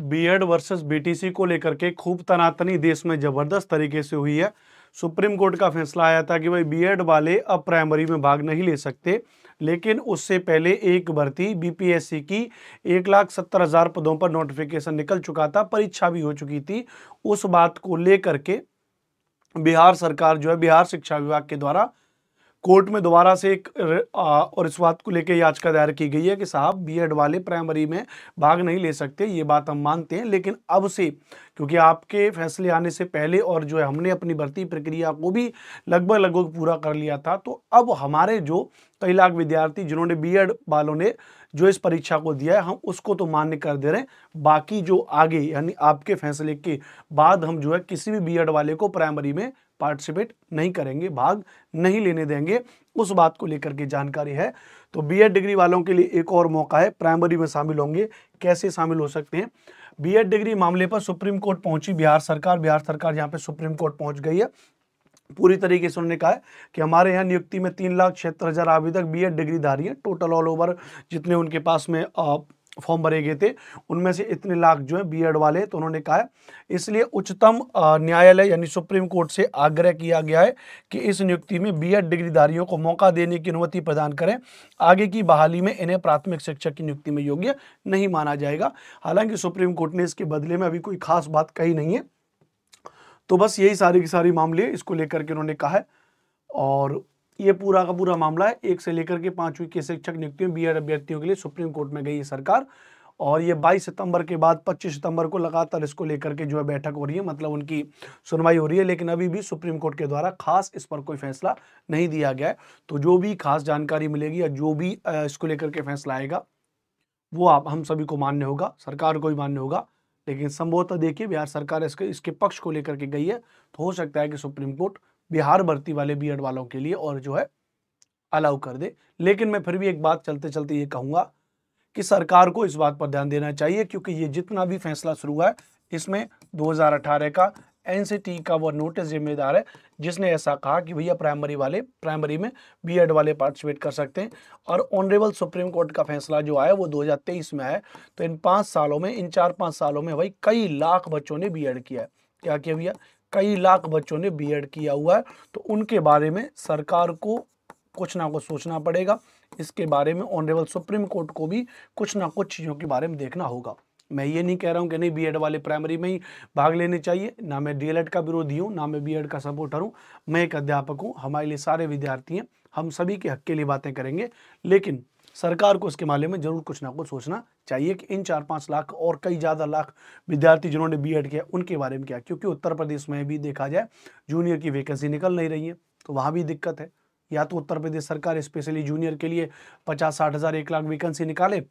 BEd versus BTC को लेकर के खूब तनातनी देश में ज़बरदस्त तरीके से हुई है सुप्रीम कोर्ट का फैसला आया था कि भाई बीएड वाले अब प्राइमरी में भाग नहीं ले सकते लेकिन उससे पहले एक भर्ती बीपीएससी की एक लाख सत्तर हज़ार पदों पर नोटिफिकेशन निकल चुका था परीक्षा भी हो चुकी थी उस बात को लेकर के बिहार सरकार जो है बिहार शिक्षा विभाग के द्वारा कोर्ट में दोबारा से एक और इस बात को लेकर याचिका दायर की गई है कि साहब बीएड वाले प्राइमरी में भाग नहीं ले सकते ये बात हम मानते हैं लेकिन अब से क्योंकि आपके फैसले आने से पहले और जो है हमने अपनी भर्ती प्रक्रिया को भी लगभग लगभग पूरा कर लिया था तो अब हमारे जो कई लाख विद्यार्थी जिन्होंने एड वालों ने जो इस परीक्षा को दिया है हम उसको तो मान्य कर दे रहे हैं बाकी जो आगे यानी आपके फैसले के बाद हम जो है किसी भी बी वाले को प्राइमरी में पार्टिसिपेट नहीं करेंगे भाग नहीं लेने देंगे उस बात को लेकर के जानकारी है तो बीएड डिग्री वालों के लिए एक और मौका है प्राइमरी में शामिल होंगे कैसे शामिल हो सकते हैं बीएड डिग्री मामले पर सुप्रीम कोर्ट पहुंची बिहार सरकार बिहार सरकार यहाँ पे सुप्रीम कोर्ट पहुंच गई है पूरी तरीके से उन्होंने कहा है कि हमारे यहाँ नियुक्ति में तीन लाख छिहत्तर हज़ार आवेदक बीएड धारी हैं टोटल ऑल ओवर जितने उनके पास में फॉर्म भरे गए थे उनमें से इतने लाख जो है बीएड वाले तो उन्होंने कहा है इसलिए उच्चतम न्यायालय यानी सुप्रीम कोर्ट से आग्रह किया गया है कि इस नियुक्ति में बीएड डिग्रीधारियों को मौका देने की अनुमति प्रदान करें आगे की बहाली में इन्हें प्राथमिक शिक्षक की नियुक्ति में योग्य नहीं माना जाएगा हालांकि सुप्रीम कोर्ट ने इसके बदले में अभी कोई खास बात कही नहीं है तो बस यही सारी की सारी मामले इसको लेकर के उन्होंने कहा है और ये पूरा का पूरा मामला है एक से लेकर के पांचवी के शिक्षक नियुक्तियों बी अभ्यर्थियों के लिए सुप्रीम कोर्ट में गई है सरकार और ये 22 सितंबर के बाद 25 सितंबर को लगातार इसको लेकर के जो है बैठक हो रही है मतलब उनकी सुनवाई हो रही है लेकिन अभी भी सुप्रीम कोर्ट के द्वारा खास इस पर कोई फैसला नहीं दिया गया है तो जो भी खास जानकारी मिलेगी या जो भी इसको लेकर के फैसला आएगा वो आप हम सभी को मान्य होगा सरकार को भी मान्य होगा लेकिन संभवतः देखिए बिहार सरकार इसके इसके पक्ष को लेकर के गई है तो हो सकता है कि सुप्रीम कोर्ट बिहार भर्ती वाले बीएड वालों के लिए और जो है अलाउ कर दे लेकिन मैं फिर भी एक बात चलते चलते ये कहूँगा कि सरकार को इस बात पर ध्यान देना चाहिए क्योंकि ये जितना भी फैसला शुरू हुआ है इसमें 2018 का एनसीटी का वो नोटिस जिम्मेदार है जिसने ऐसा कहा कि भैया प्राइमरी वाले प्राइमरी में बीएड वाले पार्टिसिपेट कर सकते हैं और ऑनरेबल सुप्रीम कोर्ट का फैसला जो आया वो 2023 में है तो इन पाँच सालों में इन चार पाँच सालों में भाई कई लाख बच्चों ने बीएड किया है क्या किया भैया कई लाख बच्चों ने बी किया हुआ है तो उनके बारे में सरकार को कुछ ना कुछ सोचना पड़ेगा इसके बारे में ऑनरेबल सुप्रीम कोर्ट को भी कुछ ना कुछ चीज़ों के बारे में देखना होगा मैं ये नहीं कह रहा हूँ कि नहीं बीएड वाले प्राइमरी में ही भाग लेने चाहिए ना मैं डीएलएड का विरोधी हूँ ना मैं बीएड का सपोर्टर हूँ मैं एक अध्यापक हूँ हमारे लिए सारे विद्यार्थी हैं हम सभी के हक के लिए बातें करेंगे लेकिन सरकार को इसके मामले में जरूर कुछ ना कुछ सोचना चाहिए कि इन चार पाँच लाख और कई ज़्यादा लाख विद्यार्थी जिन्होंने बी किया उनके बारे में क्या क्योंकि उत्तर प्रदेश में भी देखा जाए जूनियर की वैकेंसी निकल नहीं रही है तो वहाँ भी दिक्कत है या तो उत्तर प्रदेश सरकार स्पेशली जूनियर के लिए पचास साठ हज़ार एक लाख वैकेंसी निकाले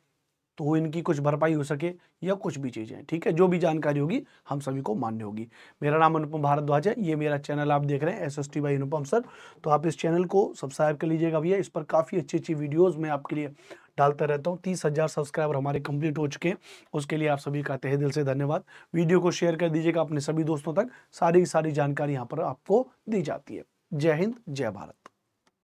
तो इनकी कुछ भरपाई हो सके या कुछ भी चीज़ें ठीक है जो भी जानकारी होगी हम सभी को मान्य होगी मेरा नाम अनुपम भारद्वाज है ये मेरा चैनल आप देख रहे हैं S S T by Anupam sir तो आप इस चैनल को सब्सक्राइब कर लीजिएगा भैया इस पर काफ़ी अच्छी अच्छी वीडियोज़ मैं आपके लिए डालता रहता हूँ तीस हज़ार सब्सक्राइबर हमारे कंप्लीट हो चुके हैं उसके लिए आप सभी का तहे दिल से धन्यवाद वीडियो को शेयर कर दीजिएगा अपने सभी दोस्तों तक सारी सारी जानकारी यहाँ पर आपको दी जाती है जय हिंद जय भारत